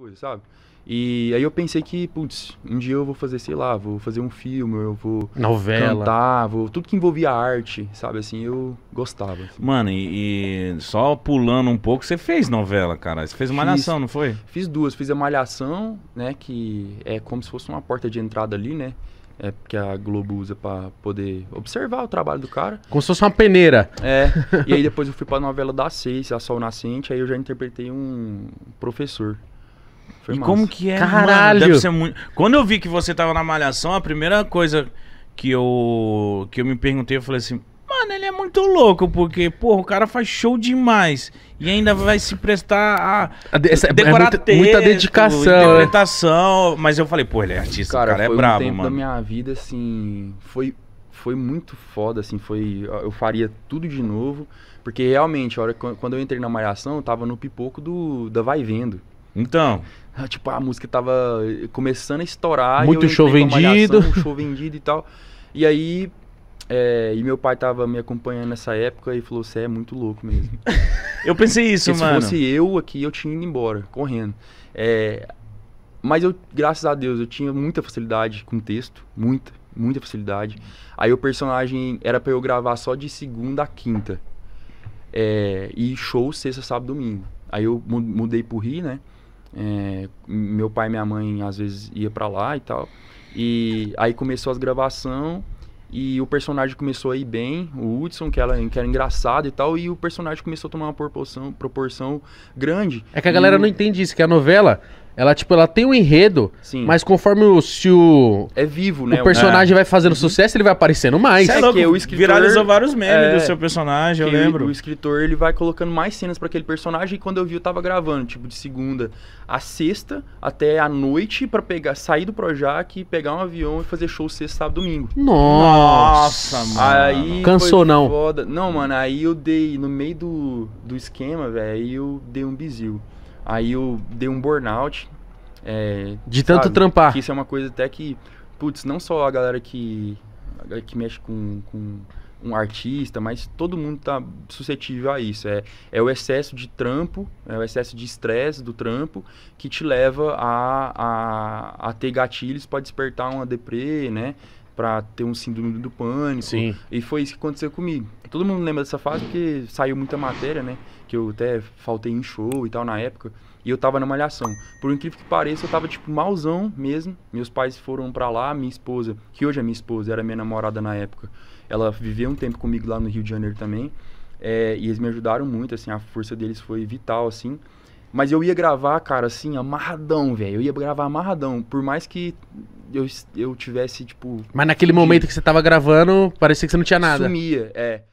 coisas, sabe? E aí eu pensei que, putz, um dia eu vou fazer, sei lá, vou fazer um filme, eu vou novela, cantar, vou, tudo que envolvia arte, sabe assim, eu gostava. Assim. Mano, e, e, só pulando um pouco, você fez novela, cara. Você fez malhação, fiz, não foi? Fiz duas, fiz a malhação, né, que é como se fosse uma porta de entrada ali, né? É porque a Globo usa para poder observar o trabalho do cara. Como se fosse uma peneira. É. e aí depois eu fui pra novela da Seis, A Sol Nascente, aí eu já interpretei um professor. Foi e massa. como que é? Caralho! Mano, deve ser muito... Quando eu vi que você tava na malhação, a primeira coisa que eu, que eu me perguntei, eu falei assim, mano, ele é muito louco, porque, porra, o cara faz show demais. E ainda vai se prestar a. Essa, é decorar é muita, texto, muita dedicação. É. Interpretação. É. Mas eu falei, pô, ele é artista, cara, o cara é brabo, um tempo mano. da minha vida, assim. Foi, foi muito foda, assim. Foi, eu faria tudo de novo. Porque realmente, a hora, quando eu entrei na Malhação, eu tava no pipoco do, da Vai Vendo. Então. Ah, tipo, a música tava eh, começando a estourar. Muito show vendido. Malhação, show vendido e tal. E aí, é, e meu pai tava me acompanhando nessa época e falou: Você é muito louco mesmo. eu pensei isso, mano. Se fosse eu aqui, eu tinha ido embora, correndo. É, mas eu, graças a Deus, eu tinha muita facilidade com texto, muita, muita facilidade. Aí o personagem era para eu gravar só de segunda a quinta. É, e show sexta, sábado, domingo. Aí eu mudei pro Rio, né? É, meu pai e minha mãe às vezes ia para lá e tal. E aí começou as gravação e o personagem começou a ir bem, o Hudson, que, ela, que era engraçado e tal, e o personagem começou a tomar uma proporção, proporção grande. É que a galera e... não entende isso, que a novela ela, tipo, ela tem um enredo, Sim. mas conforme o, se o, É vivo, né? o personagem vai fazendo uhum. sucesso, ele vai aparecendo mais. É, é que o escritor- Viralizou vários memes é, do seu personagem, eu lembro. O escritor ele vai colocando mais cenas pra aquele personagem. E quando eu vi, eu tava gravando, tipo, de segunda a sexta até a noite pra pegar, sair do Projac, e pegar um avião e fazer show sexta, sábado, domingo. Nossa, Nossa, mano. Aí Cansou, não? foda. Não, mano, aí eu dei, no meio do, do esquema, velho, aí eu dei um bizil. Aí eu dei um burnout. É, de tanto sabe, trampar. isso é uma coisa até que, putz, não só a galera que, a galera que mexe com, com um artista, mas todo mundo tá suscetível a isso. É, é o excesso de trampo, é o excesso de estresse do trampo que te leva a, a, a ter gatilhos pode despertar uma deprê, né? para ter um síndrome do pânico. Sim. E foi isso que aconteceu comigo. Todo mundo lembra dessa fase porque saiu muita matéria, né? Que eu até faltei em show e tal na época. E eu tava na malhação. Por incrível que pareça, eu tava tipo malzão mesmo. Meus pais foram para lá, minha esposa, que hoje é minha esposa, era minha namorada na época. Ela viveu um tempo comigo lá no Rio de Janeiro também. É, e eles me ajudaram muito, assim, a força deles foi vital, assim. Mas eu ia gravar, cara, assim, amarradão, velho. Eu ia gravar amarradão. Por mais que eu, eu tivesse, tipo. Mas naquele momento que você tava gravando, parecia que você não tinha nada. Sumia, é.